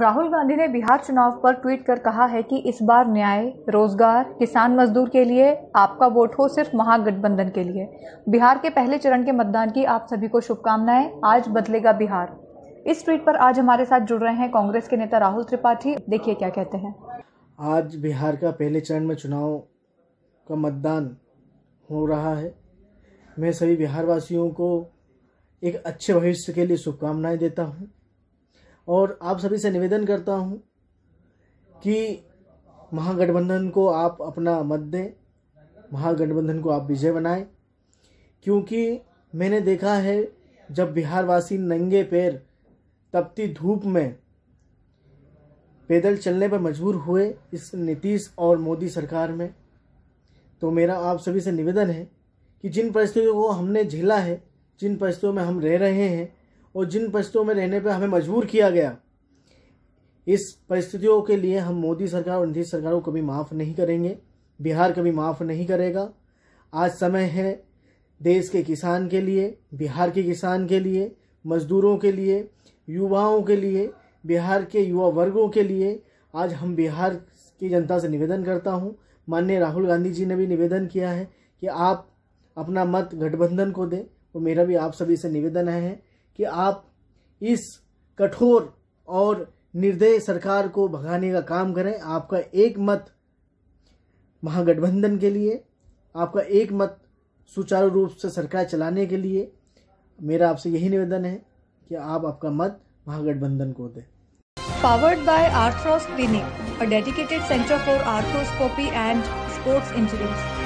राहुल गांधी ने बिहार चुनाव पर ट्वीट कर कहा है कि इस बार न्याय रोजगार किसान मजदूर के लिए आपका वोट हो सिर्फ महागठबंधन के लिए बिहार के पहले चरण के मतदान की आप सभी को शुभकामनाएं आज बदलेगा बिहार इस ट्वीट पर आज हमारे साथ जुड़ रहे हैं कांग्रेस के नेता राहुल त्रिपाठी देखिए क्या कहते हैं आज बिहार का पहले चरण में चुनाव का मतदान हो रहा है मैं सभी बिहार वासियों को एक अच्छे भविष्य के लिए शुभकामनाएं देता हूँ और आप सभी से निवेदन करता हूँ कि महागठबंधन को आप अपना मत दें महागठबंधन को आप विजय बनाएं क्योंकि मैंने देखा है जब बिहारवासी नंगे पैर तपती धूप में पैदल चलने पर मजबूर हुए इस नीतीश और मोदी सरकार में तो मेरा आप सभी से निवेदन है कि जिन परिस्थितियों को हमने झेला है जिन परिस्थितियों में हम रह रहे हैं और जिन परिस्थितियों में रहने पर हमें मजबूर किया गया इस परिस्थितियों के लिए हम मोदी सरकार और नीतीश सरकार को कभी माफ़ नहीं करेंगे बिहार कभी माफ़ नहीं करेगा आज समय है देश के किसान के लिए बिहार के किसान के लिए मजदूरों के लिए युवाओं के लिए बिहार के युवा वर्गों के लिए आज हम बिहार की जनता से निवेदन करता हूं माननीय राहुल गांधी जी ने भी निवेदन किया है कि आप अपना मत गठबंधन को दें और मेरा भी आप सभी से निवेदन है कि आप इस कठोर और निर्दय सरकार को भगाने का काम करें आपका एक मत महागठबंधन के लिए आपका एक मत सुचारू रूप से सरकार चलाने के लिए मेरा आपसे यही निवेदन है कि आप आपका मत महागठबंधन को दें powered by Arthros clinic a dedicated center for arthroscopy and sports